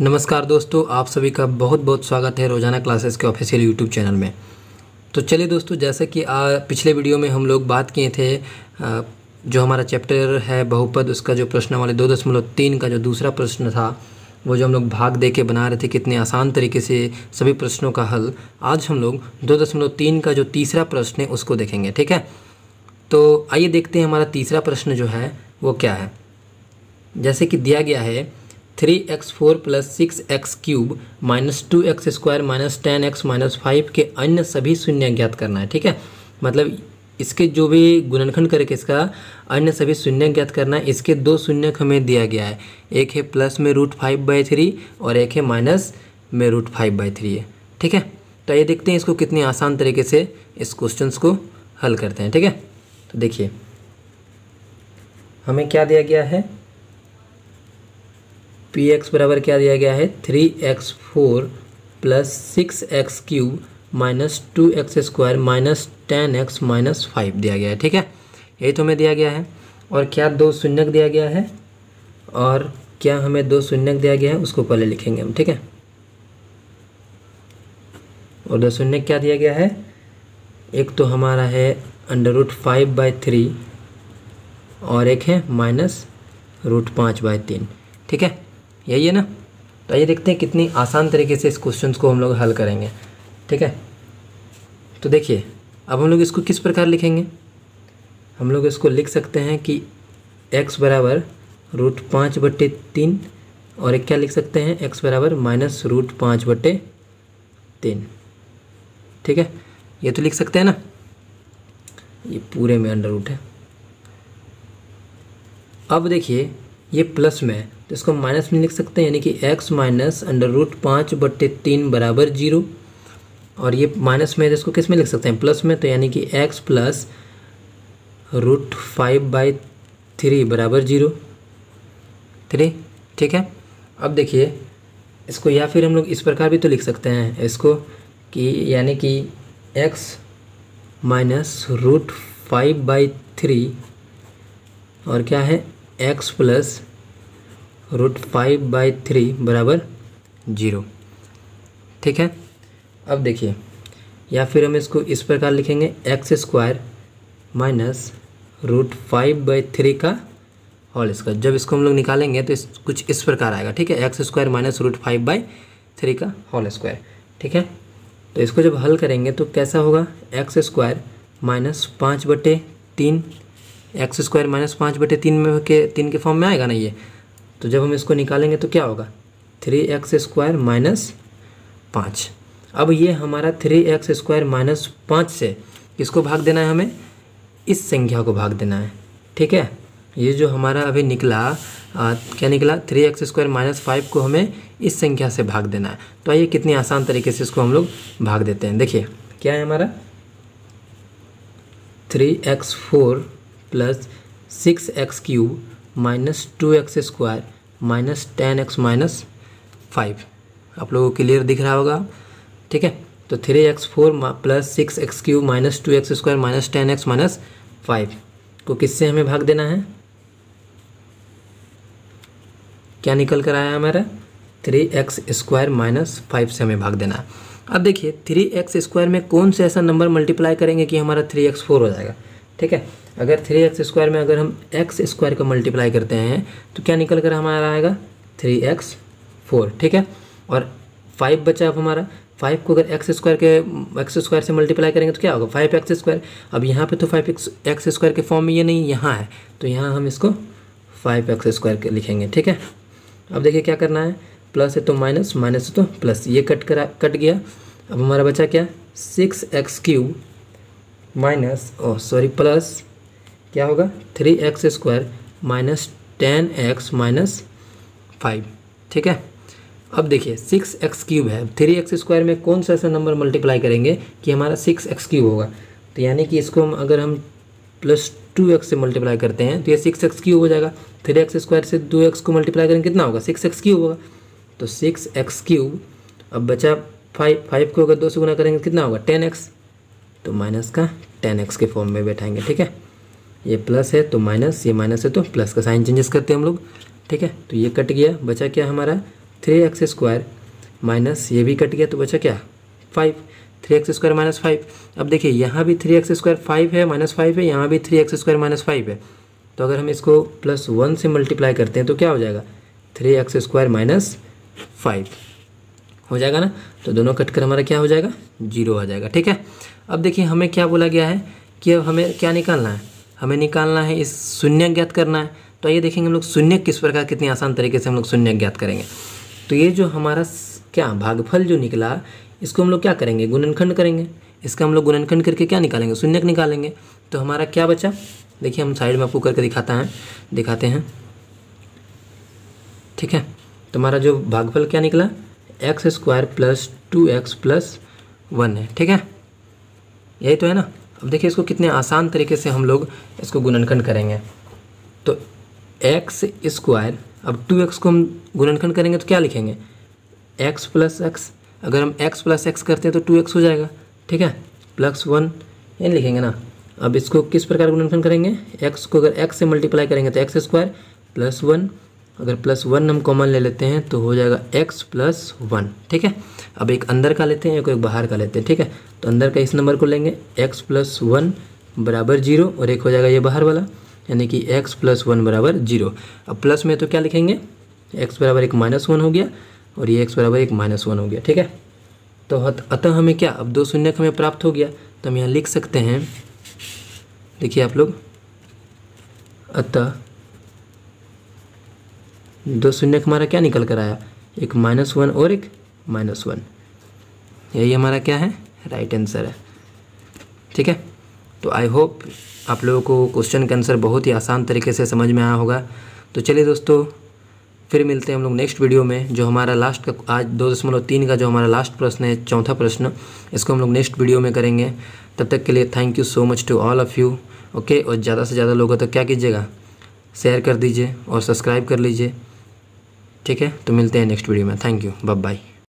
नमस्कार दोस्तों आप सभी का बहुत बहुत स्वागत है रोज़ाना क्लासेस के ऑफिशियल यूट्यूब चैनल में तो चलिए दोस्तों जैसा कि आ, पिछले वीडियो में हम लोग बात किए थे आ, जो हमारा चैप्टर है बहुपद उसका जो प्रश्न वाले दो दशमलव तीन का जो दूसरा प्रश्न था वो जो हम लोग भाग दे के बना रहे थे कितने आसान तरीके से सभी प्रश्नों का हल आज हम लोग दो दशमलव तीन का जो तीसरा प्रश्न है उसको देखेंगे ठीक है तो आइए देखते हैं हमारा तीसरा प्रश्न जो है वो क्या है जैसे कि दिया गया है three x four plus six x cube minus two x square minus ten x minus five के अन्य सभी शून्य ज्ञात करना है ठीक है मतलब इसके जो भी गुणनखंड करके इसका अन्य सभी शून्य ज्ञात करना है इसके दो शून्य हमें दिया गया है एक है प्लस में रूट फाइव बाई थ्री और एक है माइनस में रूट फाइव बाई थ्री है ठीक है तो ये देखते हैं इसको कितनी आसान तरीके से इस क्वेश्चन को हल करते हैं ठीक है तो देखिए हमें क्या दिया गया है पी एक्स बराबर क्या दिया गया है three x four plus six x cube minus two x square minus ten x minus five दिया गया है ठीक है यही तो हमें दिया गया है और क्या दो शून्यक दिया गया है और क्या हमें दो शून्यक दिया गया है उसको पहले लिखेंगे हम ठीक है और दो शून्य क्या दिया गया है एक तो हमारा है under root five by three और एक है माइनस रूट पाँच बाई तीन ठीक है यही है ना तो आइए देखते हैं कितनी आसान तरीके से इस क्वेश्चन को हम लोग हल करेंगे ठीक है तो देखिए अब हम लोग इसको किस प्रकार लिखेंगे हम लोग इसको लिख सकते हैं कि x बराबर रूट पाँच बटे तीन और एक क्या लिख सकते हैं x बराबर माइनस रूट पाँच बटे तीन ठीक है ये तो लिख सकते हैं ना ये पूरे में अंडर रूट है अब देखिए ये प्लस में तो इसको हम माइनस में लिख सकते हैं यानी कि एक्स माइनस अंडर रूट पाँच बट्टे तीन बराबर जीरो और ये माइनस में तो इसको किस में लिख सकते हैं प्लस में तो यानी कि x plus root five by three बराबर जीरो थ्री ठीक है अब देखिए इसको या फिर हम लोग इस प्रकार भी तो लिख सकते हैं इसको कि यानी कि x minus root five by three और क्या है x plus root five by three बराबर जीरो ठीक है अब देखिए या फिर हम इसको इस प्रकार लिखेंगे x square minus root five by three का हॉल स्क्वायर जब इसको हम लोग निकालेंगे तो इस कुछ इस प्रकार आएगा ठीक है x square minus root five by three का हॉल स्क्वायर ठीक है तो इसको जब हल करेंगे तो कैसा होगा एक्स स्क्वायर माइनस पाँच बटे तीन एक्स स्क्वायर माइनस पाँच बटे तीन में के तीन के फॉर्म में आएगा ना ये तो जब हम इसको निकालेंगे तो क्या होगा थ्री एक्स स्क्वायर माइनस पाँच अब ये हमारा थ्री एक्स स्क्वायर माइनस पाँच से किसको भाग देना है हमें इस संख्या को भाग देना है ठीक है ये जो हमारा अभी निकला आ, क्या निकला three x square minus five को हमें इस संख्या से भाग देना है तो आइए कितने आसान तरीके से इसको हम लोग भाग देते हैं देखिए क्या है हमारा three x four plus six x cube minus two x square minus ten x minus five आप लोगों को क्लियर दिख रहा होगा ठीक है तो three x four plus six x cube minus two x square minus ten x minus five को तो किससे हमें भाग देना है क्या निकल कर आया हमारा three x square minus five से हमें भाग देना है अब देखिए थ्री एक्स स्क्वायर में कौन से ऐसा नंबर मल्टीप्लाई करेंगे कि हमारा थ्री एक्स फोर हो जाएगा ठीक है अगर थ्री एक्स स्क्वायर में अगर हम एक्स स्क्वायर को मल्टीप्लाई करते हैं तो क्या निकल कर हमारा आएगा थ्री एक्स फोर ठीक है और फाइव बचा अब हमारा फाइव को अगर एक्स स्क्वायर के एक्स स्क्वायर से मल्टीप्लाई करेंगे तो क्या होगा फाइव एक्स स्क्वायर अब यहाँ पे तो फाइव एक्स एक्स स्क्वायर के फॉर्म में ये नहीं यहाँ है तो यहाँ हम इसको फाइव एक्स स्क्वायर के लिखेंगे ठीक है अब देखिए क्या करना है प्लस है तो माइनस माइनस है तो प्लस ये कट करा कट गया अब हमारा बचा क्या six x cube minus oh sorry plus क्या होगा three x square minus ten x minus five ठीक है अब देखिए सिक्स एक्स क्यूब है थ्री एक्स स्क्वायर में कौन सा ऐसा नंबर मल्टीप्लाई करेंगे कि हमारा सिक्स एक्स क्यूब होगा तो यानी कि इसको हम अगर हम प्लस टू एक्स से मल्टीप्लाई करते हैं तो ये सिक्स एक्स क्यूब हो जाएगा थ्री एक्स स्क्वायर से दो एक्स को मल्टीप्लाई करेंगे कितना होगा सिक्स एक्स क्यूब होगा तो सिक्स एक्स क्यूब अब बचा फाइव फाइव को अगर दो से गुना करेंगे कितना होगा टेन एक्स तो माइनस का टेन एक्स के फॉर्म में बैठाएंगे ठीक है ये प्लस है तो माइनस ये माइनस है तो प्लस का साइन चेंजेस करते हैं हम लोग ठीक है तो ये कट गया बचा क्या हमारा थ्री एक्स स्क्वायर माइनस ये भी कट गया तो बचा क्या five three x square minus five अब देखिए यहाँ भी थ्री एक्स स्क्वायर फाइव है माइनस फाइव है यहाँ भी three x square minus five है तो अगर हम इसको प्लस वन से मल्टीप्लाई करते हैं तो क्या हो जाएगा three x square minus five हो जाएगा ना तो दोनों कट कर हमारा क्या हो जाएगा जीरो आ जाएगा ठीक है अब देखिए हमें क्या बोला गया है कि अब हमें क्या निकालना है हमें निकालना है इस शून्य ज्ञात करना है तो ये देखेंगे हम लोग शून्य किस प्रकार कितनी आसान तरीके से हम लोग शून्य ज्ञात करेंगे तो ये जो हमारा क्या भागफल जो निकला इसको हम लोग क्या करेंगे गुणनखंड करेंगे इसका हम लोग गुणनखंड करके क्या निकालेंगे शून्य निकालेंगे तो हमारा क्या बचा देखिए हम साइड में आपको करके दिखाता है दिखाते हैं ठीक है तुम्हारा तो जो भागफल क्या निकला x square plus two x plus one है ठीक है यही तो है ना अब देखिए इसको कितने आसान तरीके से हम लोग इसको गुणनखंड करेंगे तो एक्स स्क्वायर अब टू एक्स को हम गुणनखंड करेंगे तो क्या लिखेंगे एक्स प्लस एक्स अगर हम एक्स प्लस एक्स करते हैं तो टू एक्स हो जाएगा ठीक है प्लस वन ये लिखेंगे ना अब इसको किस प्रकार गुणनखंड करेंगे एक्स को अगर एक्स से मल्टीप्लाई करेंगे तो एक्स स्क्वायर प्लस वन अगर प्लस वन हम कॉमन ले लेते हैं तो हो जाएगा एक्स प्लस वन ठीक है अब एक अंदर का लेते हैं एक एक बाहर का लेते हैं ठीक है तो अंदर का इस नंबर को लेंगे एक्स प्लस वन बराबर जीरो और एक हो जाएगा ये बाहर वाला यानी कि एक्स प्लस वन बराबर जीरो अब प्लस में तो क्या लिखेंगे एक्स बराबर एक माइनस वन हो गया और ये एक्स बराबर एक माइनस वन हो गया ठीक है तो अतः हमें क्या अब दो शून्य हमें प्राप्त हो गया तो हम यहाँ लिख सकते हैं देखिए आप लोग अतः दो शून्य का हमारा क्या निकल कर आया एक माइनस वन और एक माइनस वन यही हमारा क्या है राइट आंसर है ठीक है तो आई होप आप लोगों को क्वेश्चन का आंसर बहुत ही आसान तरीके से समझ में आया होगा तो चलिए दोस्तों फिर मिलते हैं हम लोग नेक्स्ट वीडियो में जो हमारा लास्ट का आज दो दशमलव तीन का जो हमारा लास्ट प्रश्न है चौथा प्रश्न इसको हम लोग नेक्स्ट वीडियो में करेंगे तब तक के लिए thank you so much to all of you okay और ज़्यादा से ज़्यादा लोगों तक क्या कीजिएगा शेयर कर दीजिए और सब्सक्राइब कर लीजिए ठीक है तो मिलते हैं नेक्स्ट वीडियो में थैंक यू बाय बाय